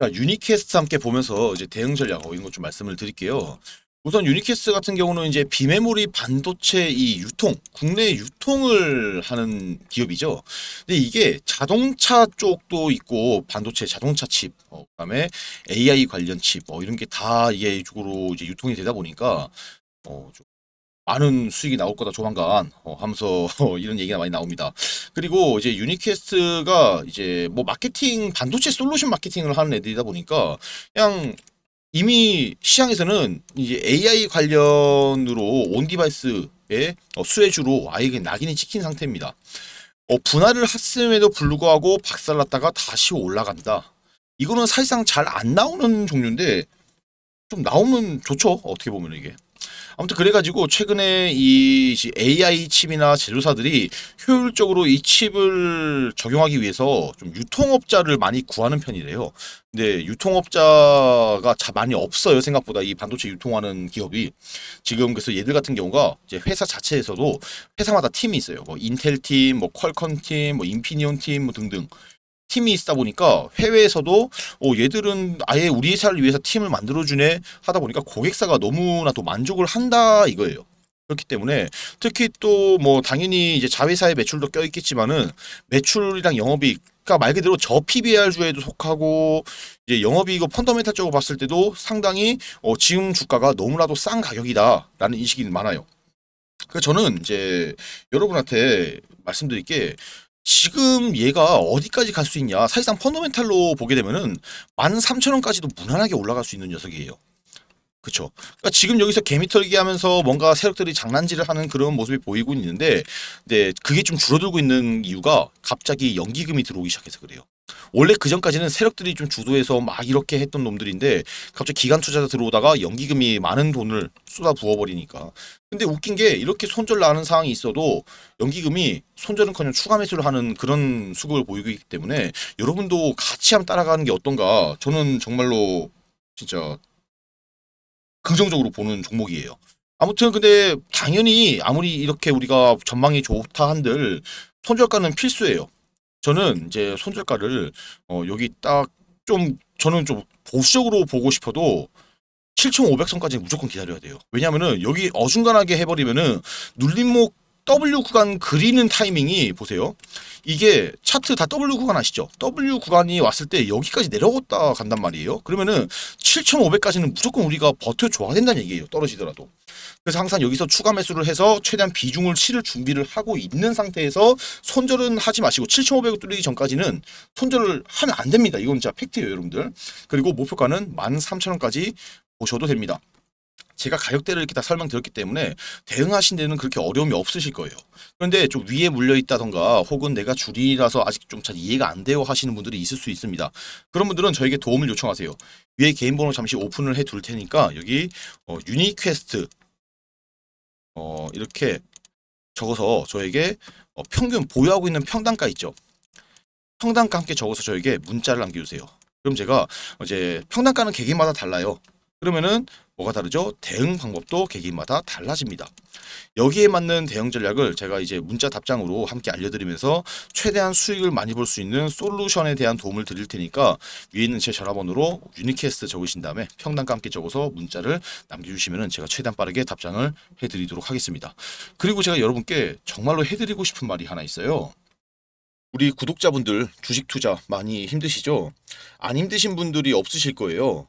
자, 그러니까 유니캐스트 함께 보면서 이제 대응 전략 이런 것 좀 말씀을 드릴게요. 우선 유니캐스 트 같은 경우는 이제 비메모리 반도체 이 유통, 국내 유통을 하는 기업이죠. 근데 이게 자동차 쪽도 있고 반도체 자동차 칩, 어, 그다음에 AI 관련 칩, 어, 이런 게 다 이게 쪽으로 이제 유통이 되다 보니까 어, 많은 수익이 나올 거다 조만간 어, 하면서 이런 얘기가 많이 나옵니다. 그리고 이제 유니퀘스트가 이제 뭐 마케팅 반도체 솔루션 마케팅을 하는 애들이다 보니까 그냥 이미 시장에서는 이제 AI 관련으로 온 디바이스의 어, 수혜주로 아예 낙인이 찍힌 상태입니다. 어, 분할을 했음에도 불구하고 박살났다가 다시 올라간다. 이거는 사실상 잘 안 나오는 종류인데 좀 나오면 좋죠. 어떻게 보면 이게. 아무튼 그래가지고 최근에 이 AI 칩이나 제조사들이 효율적으로 이 칩을 적용하기 위해서 좀 유통업자를 많이 구하는 편이래요. 근데 유통업자가 자 많이 없어요 생각보다 이 반도체 유통하는 기업이 지금 그래서 얘들 같은 경우가 이제 회사 자체에서도 회사마다 팀이 있어요. 뭐 인텔 팀, 뭐 퀄컴 팀, 뭐 인피니온 팀뭐 등등 팀이 있다 보니까 해외에서도 어, 얘들은 아예 우리 회사를 위해서 팀을 만들어주네 하다 보니까 고객사가 너무나 도 만족을 한다 이거예요. 그렇기 때문에 특히 또 뭐 당연히 이제 자회사의 매출도 껴있겠지만은 매출이랑 영업이익 그러니까 말 그대로 저 PBR 주에도 속하고 이제 영업이익을 펀더멘탈적으로 봤을 때도 상당히 어, 지금 주가가 너무나도 싼 가격이다라는 인식이 많아요. 그러니까 저는 이제 여러분한테 말씀드릴 게 지금 얘가 어디까지 갈 수 있냐 사실상 펀더멘탈로 보게 되면은 13,000원까지도 무난하게 올라갈 수 있는 녀석이에요 그쵸 그러니까 지금 여기서 개미털기 하면서 뭔가 세력들이 장난질을 하는 그런 모습이 보이고 있는데 근데 네, 그게 좀 줄어들고 있는 이유가 갑자기 연기금이 들어오기 시작해서 그래요 원래 그 전까지는 세력들이 좀 주도해서 막 이렇게 했던 놈들인데 갑자기 기관 투자자 들어오다가 연기금이 많은 돈을 쏟아 부어버리니까. 근데 웃긴 게 이렇게 손절 나는 상황이 있어도 연기금이 손절은커녕 추가 매수를 하는 그런 수급을 보이고 있기 때문에 여러분도 같이 한번 따라가는 게 어떤가 저는 정말로 진짜 긍정적으로 보는 종목이에요. 아무튼 근데 당연히 아무리 이렇게 우리가 전망이 좋다 한들 손절가는 필수예요. 저는 이제 손절가를 어, 여기 딱 좀 저는 좀 보수적으로 보고 싶어도 7,500선까지 무조건 기다려야 돼요. 왜냐면은 여기 어중간하게 해버리면은 눌림목 W 구간 그리는 타이밍이 보세요. 이게 차트 다 W 구간 아시죠? W 구간이 왔을 때 여기까지 내려갔다 간단 말이에요. 그러면은 7,500까지는 무조건 우리가 버텨줘야 된다는 얘기예요. 떨어지더라도. 그래서 항상 여기서 추가 매수를 해서 최대한 비중을 치를 준비를 하고 있는 상태에서 손절은 하지 마시고 7,500을 뚫리기 전까지는 손절을 하면 안 됩니다. 이건 진짜 팩트예요, 여러분들. 그리고 목표가는 13,000원까지 보셔도 됩니다. 제가 가격대를 이렇게 다 설명드렸기 때문에 대응하신 데는 그렇게 어려움이 없으실 거예요. 그런데 좀 위에 물려있다던가 혹은 내가 줄이라서 아직 좀 잘 이해가 안 돼요 하시는 분들이 있을 수 있습니다. 그런 분들은 저에게 도움을 요청하세요. 위에 개인 번호 잠시 오픈을 해 둘 테니까 여기 어, 유니퀘스트 어, 이렇게 적어서 저에게 어, 평균 보유하고 있는 평당가 있죠. 평당가 함께 적어서 저에게 문자를 남겨주세요. 그럼 제가 이제 평당가는 개개마다 달라요. 그러면은 뭐가 다르죠? 대응 방법도 개개인마다 달라집니다. 여기에 맞는 대응 전략을 제가 이제 문자 답장으로 함께 알려드리면서 최대한 수익을 많이 볼 수 있는 솔루션에 대한 도움을 드릴 테니까 위에 있는 제 전화번호로 유니퀘스트 적으신 다음에 평단과 함께 적어서 문자를 남겨주시면 제가 최대한 빠르게 답장을 해드리도록 하겠습니다. 그리고 제가 여러분께 정말로 해드리고 싶은 말이 하나 있어요. 우리 구독자분들 주식 투자 많이 힘드시죠? 안 힘드신 분들이 없으실 거예요.